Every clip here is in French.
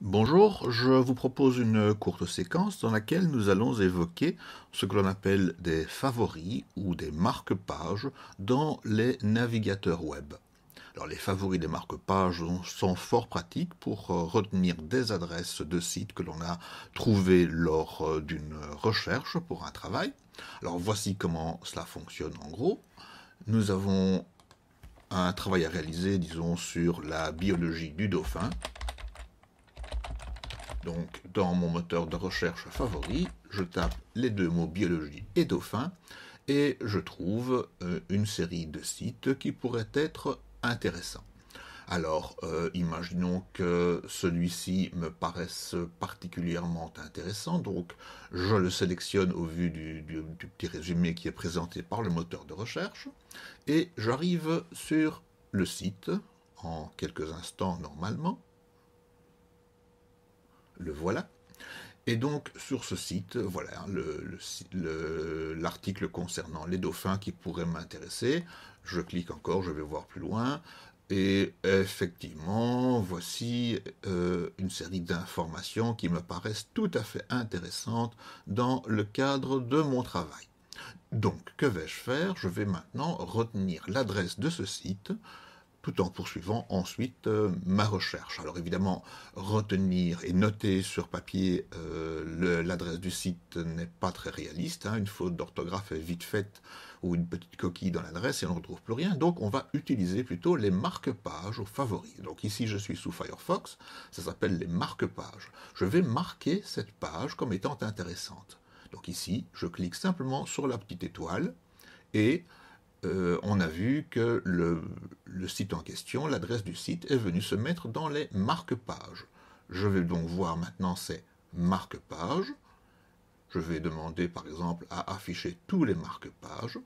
Bonjour, je vous propose une courte séquence dans laquelle nous allons évoquer ce que l'on appelle des favoris ou des marque-pages dans les navigateurs web. Alors les favoris des marque-pages sont fort pratiques pour euh, retenir des adresses de sites que l'on a trouvées lors euh, d'une recherche pour un travail. Alors voici comment cela fonctionne en gros. Nous avons un travail à réaliser, disons, sur la biologie du dauphin. Donc, dans mon moteur de recherche favori, je tape les deux mots biologie et dauphin et je trouve euh, une série de sites qui pourraient être intéressants. Alors, euh, imaginons que celui-ci me paraisse particulièrement intéressant, donc je le sélectionne au vu du petit résumé qui est présenté par le moteur de recherche, et j'arrive sur le site en quelques instants normalement, le voilà. Et donc sur ce site, voilà l'article concernant les dauphins qui pourrait m'intéresser. Je clique encore, je vais voir plus loin. Et effectivement, voici euh, une série d'informations qui me paraissent tout à fait intéressantes dans le cadre de mon travail. Donc, que vais-je faire Je vais maintenant retenir l'adresse de ce site, tout en poursuivant ensuite euh, ma recherche. Alors évidemment, retenir et noter sur papier euh, l'adresse du site n'est pas très réaliste. Hein. Une faute d'orthographe est vite faite ou une petite coquille dans l'adresse et on ne retrouve plus rien. Donc on va utiliser plutôt les marque-pages aux favoris. Donc ici je suis sous Firefox, ça s'appelle les marque-pages. Je vais marquer cette page comme étant intéressante. Donc ici, je clique simplement sur la petite étoile et euh, on a vu que le, site en question, l'adresse du site, est venu se mettre dans les marque-pages. Je vais donc voir maintenant ces marque-pages. Je vais demander par exemple à afficher tous les marque-pages.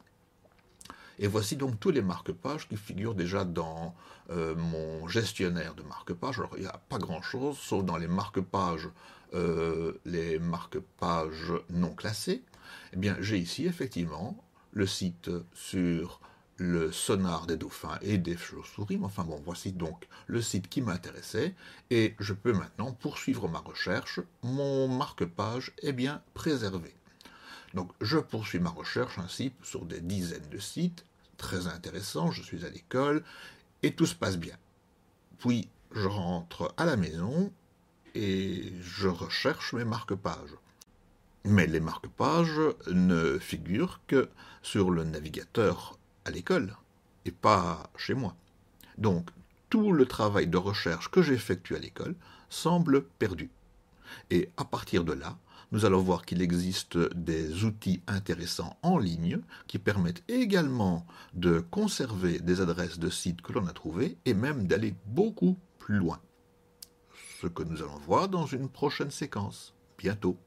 Et voici donc tous les marque-pages qui figurent déjà dans euh, mon gestionnaire de marque-pages. Alors il n'y a pas grand-chose, sauf dans les marque-pages, euh, les marque-pages non classés. Eh bien, j'ai ici effectivement le site sur le sonar des dauphins et des chauves-souris. Enfin bon, voici donc le site qui m'intéressait et je peux maintenant poursuivre ma recherche. Mon marque-page est bien préservé. Donc je poursuis ma recherche ainsi sur des dizaines de sites, très intéressants, je suis à l'école et tout se passe bien. Puis je rentre à la maison et je recherche mes marque-pages. Mais les marque-pages ne figurent que sur le navigateur à l'école et pas chez moi. Donc tout le travail de recherche que j'effectue à l'école semble perdu. Et à partir de là, nous allons voir qu'il existe des outils intéressants en ligne qui permettent également de conserver des adresses de sites que l'on a trouvées et même d'aller beaucoup plus loin. Ce que nous allons voir dans une prochaine séquence. Bientôt.